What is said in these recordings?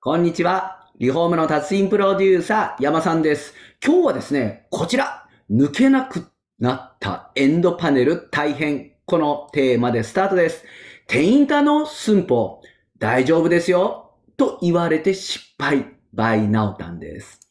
こんにちは。リフォームの達人プロデューサー、山さんです。今日はですね、こちら、抜けなくなったエンドパネル大変。このテーマでスタートです。店員化の寸法、大丈夫ですよ。と言われて失敗、バイナオタンです。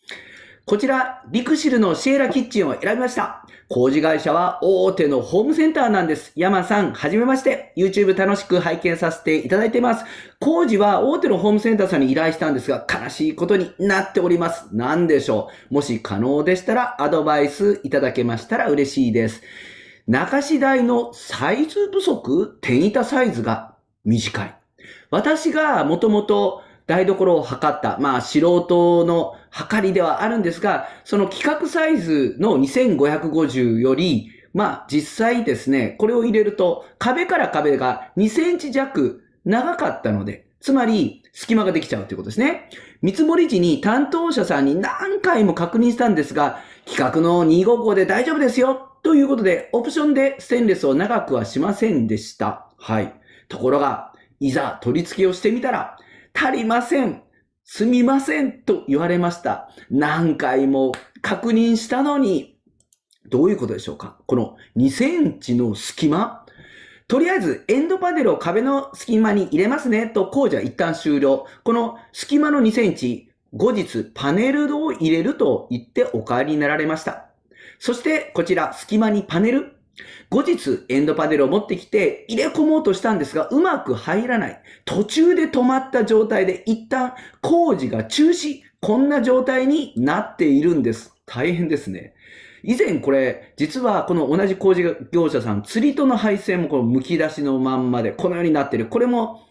こちら、リクシルのシエラキッチンを選びました。工事会社は大手のホームセンターなんです。山さん、はじめまして。YouTube 楽しく拝見させていただいています。工事は大手のホームセンターさんに依頼したんですが、悲しいことになっております。何でしょう。もし可能でしたら、アドバイスいただけましたら嬉しいです。中市大のサイズ不足手にたサイズが短い。私がもともと台所を測った、まあ素人の計りではあるんですが、その規格サイズの2550より、まあ実際ですね、これを入れると壁から壁が2センチ弱長かったので、つまり隙間ができちゃうということですね。見積もり時に担当者さんに何回も確認したんですが、企画の255で大丈夫ですよということで、オプションでステンレスを長くはしませんでした。はい。ところが、いざ取り付けをしてみたら、足りません。すみませんと言われました。何回も確認したのに、どういうことでしょうかこの2センチの隙間とりあえずエンドパネルを壁の隙間に入れますねと工事は一旦終了。この隙間の2センチ、後日パネルを入れると言ってお帰りになられました。そしてこちら隙間にパネル後日、エンドパネルを持ってきて入れ込もうとしたんですが、うまく入らない。途中で止まった状態で一旦工事が中止。こんな状態になっているんです。大変ですね。以前これ、実はこの同じ工事業者さん、釣りとの配線もこの剥き出しのまんまで、このようになってる。これも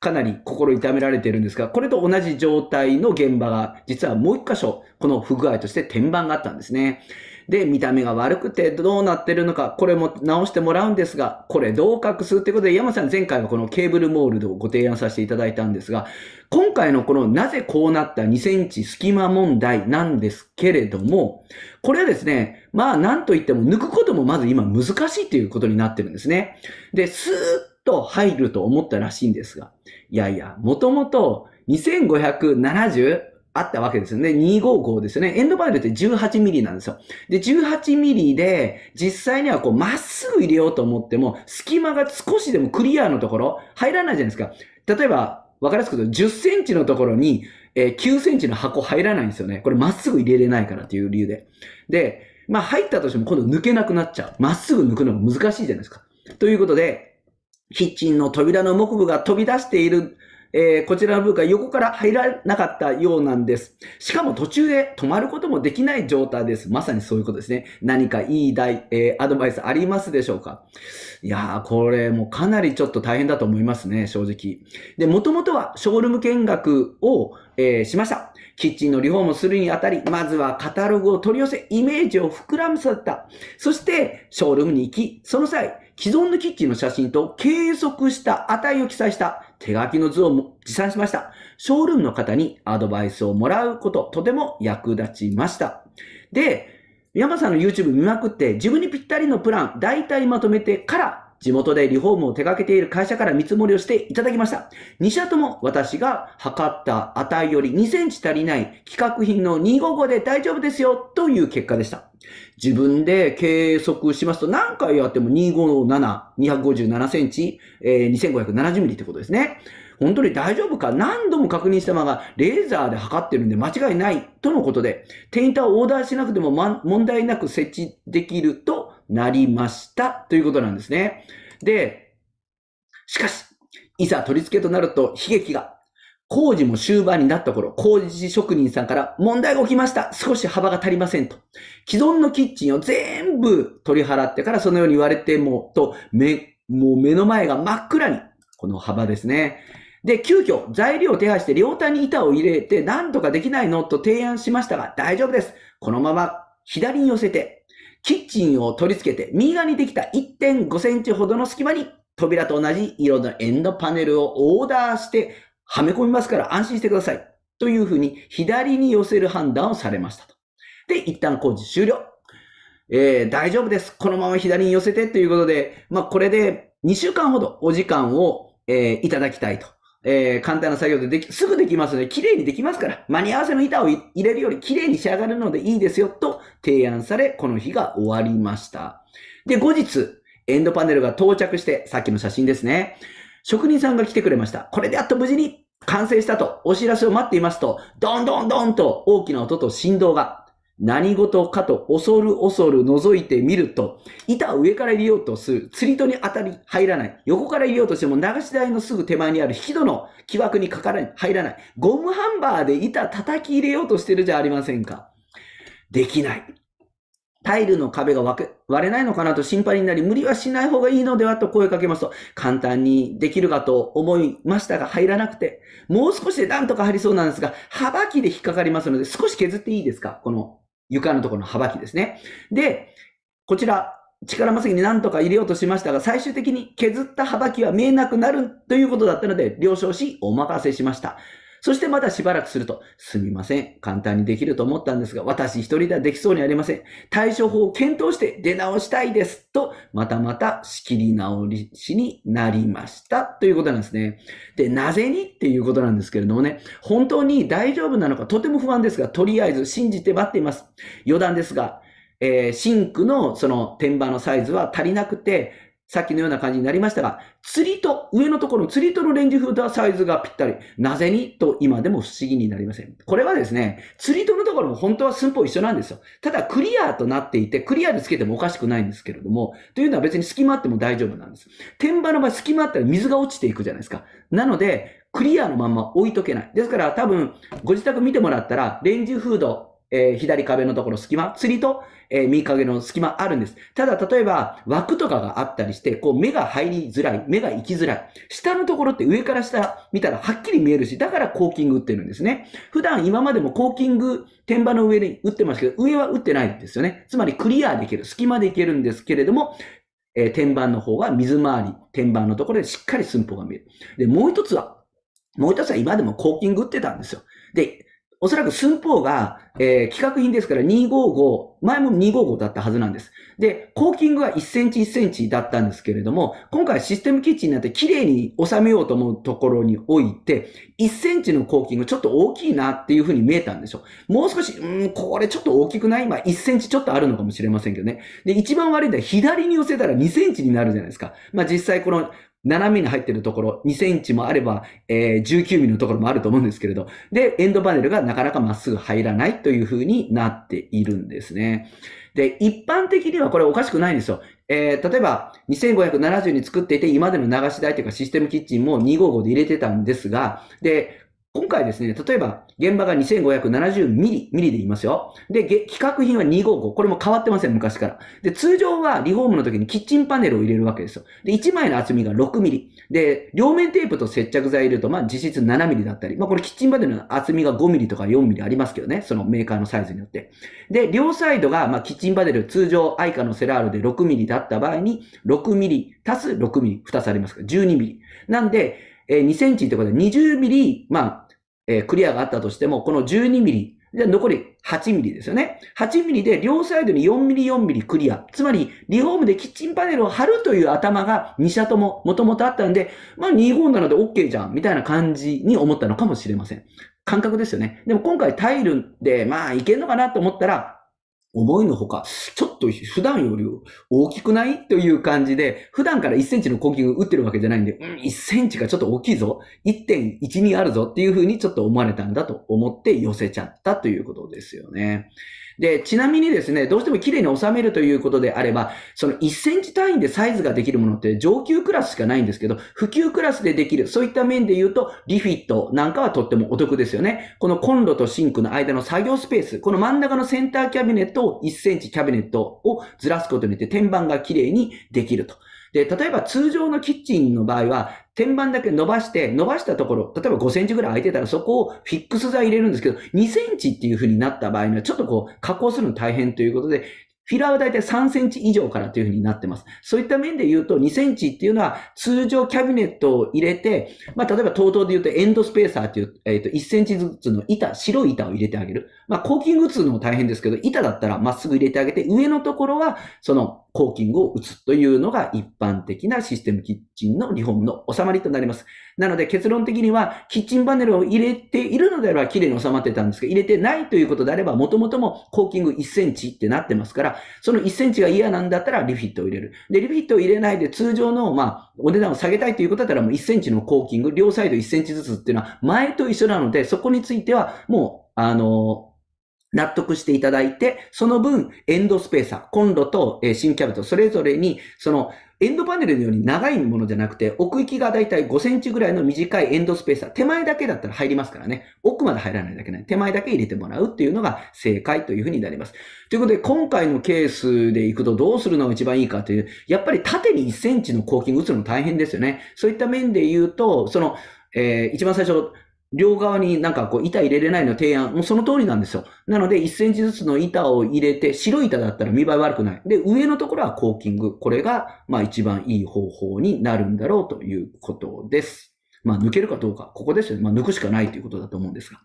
かなり心痛められているんですが、これと同じ状態の現場が、実はもう一箇所、この不具合として転板があったんですね。で、見た目が悪くてどうなってるのか、これも直してもらうんですが、これどう隠すってことで、山さん前回はこのケーブルモールドをご提案させていただいたんですが、今回のこのなぜこうなった2センチ隙間問題なんですけれども、これはですね、まあなんといっても抜くこともまず今難しいということになってるんですね。で、スーッと入ると思ったらしいんですが、いやいや、もともと2570あったわけですよね。255ですよね。エンドバイルって18ミリなんですよ。で、18ミリで、実際にはこう、まっすぐ入れようと思っても、隙間が少しでもクリアのところ、入らないじゃないですか。例えば、わかりやすく言うと、10センチのところに、え9センチの箱入らないんですよね。これまっすぐ入れれないからっていう理由で。で、まあ入ったとしても今度抜けなくなっちゃう。まっすぐ抜くのが難しいじゃないですか。ということで、キッチンの扉の木部が飛び出している、えー、こちらの部下横から入らなかったようなんです。しかも途中で止まることもできない状態です。まさにそういうことですね。何かいい題、えー、アドバイスありますでしょうかいやー、これもかなりちょっと大変だと思いますね、正直。で、もともとはショールーム見学を、えー、しました。キッチンのリフォームするにあたり、まずはカタログを取り寄せ、イメージを膨らませた。そして、ショールームに行き、その際、既存のキッチンの写真と計測した値を記載した手書きの図を持参しました。ショールームの方にアドバイスをもらうこと、とても役立ちました。で、山さんの YouTube 見まくって、自分にぴったりのプラン、大体まとめてから地元でリフォームを手掛けている会社から見積もりをしていただきました。2社とも私が測った値より2センチ足りない規格品の255で大丈夫ですよという結果でした。自分で計測しますと何回やっても257、257センチ、えー、2570ミリってことですね。本当に大丈夫か何度も確認したままレーザーで測ってるんで間違いないとのことで、テインターをオーダーしなくても、ま、問題なく設置できるとなりましたということなんですね。で、しかし、いざ取り付けとなると悲劇が。工事も終盤になった頃、工事職人さんから問題が起きました。少し幅が足りませんと。既存のキッチンを全部取り払ってからそのように言われても、と、目、もう目の前が真っ暗に。この幅ですね。で、急遽材料を手配して両端に板を入れて何とかできないのと提案しましたが、大丈夫です。このまま左に寄せてキッチンを取り付けて右側にできた1.5センチほどの隙間に扉と同じ色のエンドパネルをオーダーしてはめ込みますから安心してください。というふうに左に寄せる判断をされましたと。で、一旦工事終了。えー、大丈夫です。このまま左に寄せてということで、まあ、これで2週間ほどお時間を、えー、いただきたいとえー、簡単な作業ででき、すぐできますので、綺麗にできますから、間に合わせの板を入れるより綺麗に仕上がるのでいいですよ、と提案され、この日が終わりました。で、後日、エンドパネルが到着して、さっきの写真ですね。職人さんが来てくれました。これでやっと無事に完成したと、お知らせを待っていますと、どんどんどんと大きな音と振動が何事かと恐る恐る覗いてみると、板を上から入れようとする、釣り戸に当たり入らない。横から入れようとしても流し台のすぐ手前にある引き戸の木枠にかからない、入らない。ゴムハンバーで板叩き入れようとしてるじゃありませんか。できない。タイルの壁が割れないのかなと心配になり、無理はしない方がいいのではと声かけますと、簡単にできるかと思いましたが入らなくて、もう少しで何とか入りそうなんですが、はばきで引っかかりますので、少し削っていいですかこの床のところの幅木ですね。で、こちら、力まさぎに何とか入れようとしましたが、最終的に削った幅木は見えなくなるということだったので、了承し、お任せしました。そしてまたしばらくすると、すみません。簡単にできると思ったんですが、私一人ではできそうにありません。対処法を検討して出直したいです。と、またまた仕切り直しになりました。ということなんですね。で、なぜにっていうことなんですけれどもね、本当に大丈夫なのかとても不安ですが、とりあえず信じて待っています。余談ですが、えー、シンクのその天板のサイズは足りなくて、さっきのような感じになりましたが、釣りと、上のところの釣りとのレンジフードはサイズがぴったり。なぜにと今でも不思議になりません。これはですね、釣りとのところも本当は寸法一緒なんですよ。ただクリアとなっていて、クリアでつけてもおかしくないんですけれども、というのは別に隙間あっても大丈夫なんです。天板の場合隙間あったら水が落ちていくじゃないですか。なので、クリアのまま置いとけない。ですから多分、ご自宅見てもらったら、レンジフード、えー、左壁のところ隙間、釣りと、えー、右影の隙間あるんです。ただ、例えば、枠とかがあったりして、こう、目が入りづらい、目が行きづらい。下のところって上から下見たらはっきり見えるし、だからコーキング打ってるんですね。普段今までもコーキング、天板の上で打ってますけど、上は打ってないんですよね。つまりクリアできる、隙間でいけるんですけれども、えー、天板の方は水回り、天板のところでしっかり寸法が見える。で、もう一つは、もう一つは今でもコーキング打ってたんですよ。で、おそらく寸法が、えー、企画品ですから255、前も255だったはずなんです。で、コーキングは1センチ1センチだったんですけれども、今回システムキッチンになって綺麗に収めようと思うところにおいて、1センチのコーキングちょっと大きいなっていう風に見えたんでしょう。もう少し、うん、これちょっと大きくない今、ま1センチちょっとあるのかもしれませんけどね。で、一番悪いのは左に寄せたら2センチになるじゃないですか。まあ、実際この7めに入ってるところ、2センチもあれば、えー、19ミリのところもあると思うんですけれど、で、エンドパネルがなかなかまっすぐ入らないという風になっているんですね。で、一般的にはこれおかしくないんですよ。えー、例えば、2570に作っていて、今までの流し台というかシステムキッチンも255で入れてたんですが、で、今回ですね、例えば、現場が2570ミリ、ミリで言いますよ。で、企画品は255。これも変わってません、昔から。で、通常はリフォームの時にキッチンパネルを入れるわけですよ。で、1枚の厚みが6ミリ。で、両面テープと接着剤入れると、まあ、実質7ミリだったり、まあ、これキッチンパネルの厚みが5ミリとか4ミリありますけどね、そのメーカーのサイズによって。で、両サイドが、まあ、キッチンパネル、通常、アイカのセラールで6ミリだった場合に、6ミリ足す6ミリ、2つありますから、12ミリ。なんで、えー、2センチってことで20ミリ、まあ、えー、クリアがあったとしても、この12ミリ、じゃ残り8ミリですよね。8ミリで両サイドに4ミリ4ミリクリア。つまり、リフォームでキッチンパネルを貼るという頭が2社とももともとあったんで、まあ2本なので OK じゃん、みたいな感じに思ったのかもしれません。感覚ですよね。でも今回タイルで、まあいけるのかなと思ったら、思いのほか、ちょっと普段より大きくないという感じで、普段から1センチのコーキング打ってるわけじゃないんで、うん、1センチがちょっと大きいぞ。1.12あるぞっていう風にちょっと思われたんだと思って寄せちゃったということですよね。で、ちなみにですね、どうしても綺麗に収めるということであれば、その1センチ単位でサイズができるものって上級クラスしかないんですけど、普及クラスでできる、そういった面で言うと、リフィットなんかはとってもお得ですよね。このコンロとシンクの間の作業スペース、この真ん中のセンターキャビネットを1センチキャビネットをずらすことによって天板が綺麗にできると。で、例えば通常のキッチンの場合は、天板だけ伸ばして、伸ばしたところ、例えば5センチぐらい空いてたらそこをフィックス材入れるんですけど、2センチっていう風になった場合には、ちょっとこう、加工するの大変ということで、フィラーはだいたい3センチ以上からというふうになってます。そういった面で言うと2センチっていうのは通常キャビネットを入れて、まあ例えば TOTO で言うとエンドスペーサーっていう、えっ、ー、と1センチずつの板、白い板を入れてあげる。まあコーキング打のも大変ですけど、板だったらまっすぐ入れてあげて、上のところはそのコーキングを打つというのが一般的なシステムキッチンのリフォームの収まりとなります。なので結論的にはキッチンパネルを入れているのであれば綺麗に収まってたんですが、入れてないということであればもともコーキング1センチってなってますから、その1センチが嫌なんだったらリフィットを入れる。で、リフィットを入れないで通常の、まあ、お値段を下げたいということだったらもう1センチのコーキング、両サイド1センチずつっていうのは前と一緒なので、そこについてはもう、あの、納得していただいて、その分、エンドスペーサー、コンロと新キャベツ、それぞれに、その、エンドパネルのように長いものじゃなくて、奥行きがだいたい5センチぐらいの短いエンドスペーサー、手前だけだったら入りますからね、奥まで入らないだけない。手前だけ入れてもらうっていうのが正解というふうになります。ということで、今回のケースでいくとどうするのが一番いいかという、やっぱり縦に1センチのコーキング打つの大変ですよね。そういった面で言うと、その、えー、一番最初、両側になんかこう板入れれないの提案、もうその通りなんですよ。なので1センチずつの板を入れて、白い板だったら見栄え悪くない。で、上のところはコーキング。これが、まあ一番いい方法になるんだろうということです。まあ抜けるかどうか、ここですよね。まあ抜くしかないということだと思うんですが。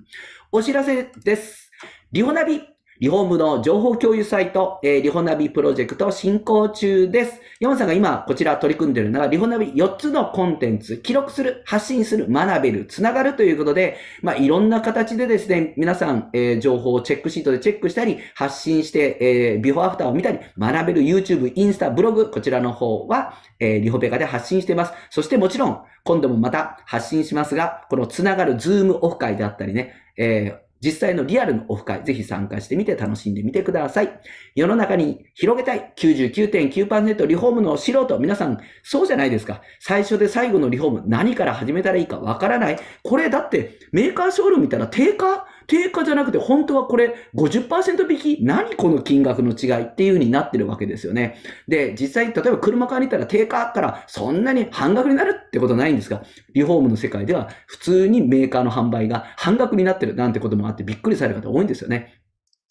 お知らせです。リオナビリフォームの情報共有サイト、えー、リホナビプロジェクト進行中です。山さんが今こちら取り組んでいるのが、リホナビ4つのコンテンツ、記録する、発信する、学べる、つながるということで、まあ、いろんな形でですね、皆さん、えー、情報をチェックシートでチェックしたり、発信して、えー、ビフォーアフターを見たり、学べる YouTube、インスタ、ブログ、こちらの方は、えー、リホベカで発信しています。そしてもちろん、今度もまた発信しますが、このつながるズームオフ会であったりね、えー実際のリアルのオフ会、ぜひ参加してみて楽しんでみてください。世の中に広げたい99.9%リフォームの素人、皆さん、そうじゃないですか。最初で最後のリフォーム、何から始めたらいいかわからない。これだって、メーカーショール見たら定価定価じゃなくて、本当はこれ50%引き何この金額の違いっていう風になってるわけですよね。で、実際、例えば車買いに行ったら定価からそんなに半額になるってことないんですが、リフォームの世界では普通にメーカーの販売が半額になってるなんてこともあってびっくりされる方多いんですよね。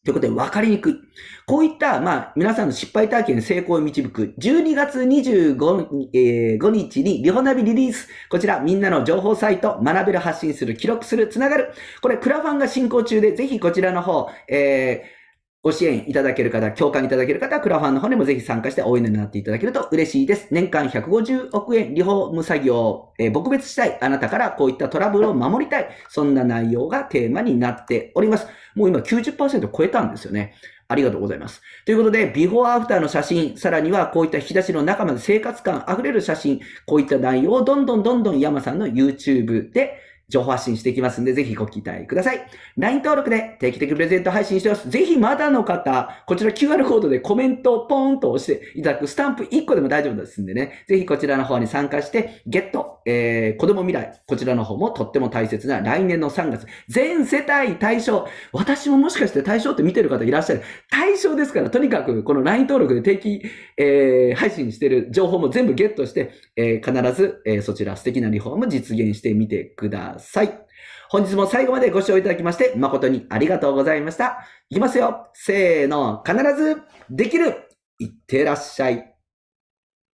ということで、分かりにくい。こういった、まあ、皆さんの失敗体験成功を導く、12月25、えー、日に、リホナビリリース。こちら、みんなの情報サイト、学べる、発信する、記録する、つながる。これ、クラファンが進行中で、ぜひこちらの方、えー、ご支援いただける方、共感いただける方、クラファンの方にもぜひ参加して応援になっていただけると嬉しいです。年間150億円リフォーム作業、えー、撲滅したい。あなたからこういったトラブルを守りたい。そんな内容がテーマになっております。もう今90%超えたんですよね。ありがとうございます。ということで、ビフォーアフターの写真、さらにはこういった引き出しの中まで生活感あふれる写真、こういった内容をどんどんどんどん山さんの YouTube で情報発信していきますんで、ぜひご期待ください。LINE 登録で定期的プレゼント配信してます。ぜひまだの方、こちら QR コードでコメントをポーンと押していただくスタンプ1個でも大丈夫ですんでね、ぜひこちらの方に参加して、ゲット、えー、子供未来、こちらの方もとっても大切な来年の3月、全世帯対象、私ももしかして対象って見てる方いらっしゃる。対象ですから、とにかくこの LINE 登録で定期、えー、配信してる情報も全部ゲットして、えー、必ず、えー、そちら素敵なリフォーム実現してみてください。ださい。本日も最後までご視聴いただきまして、誠にありがとうございました。いきますよ。せーの、必ずできるいってらっしゃい。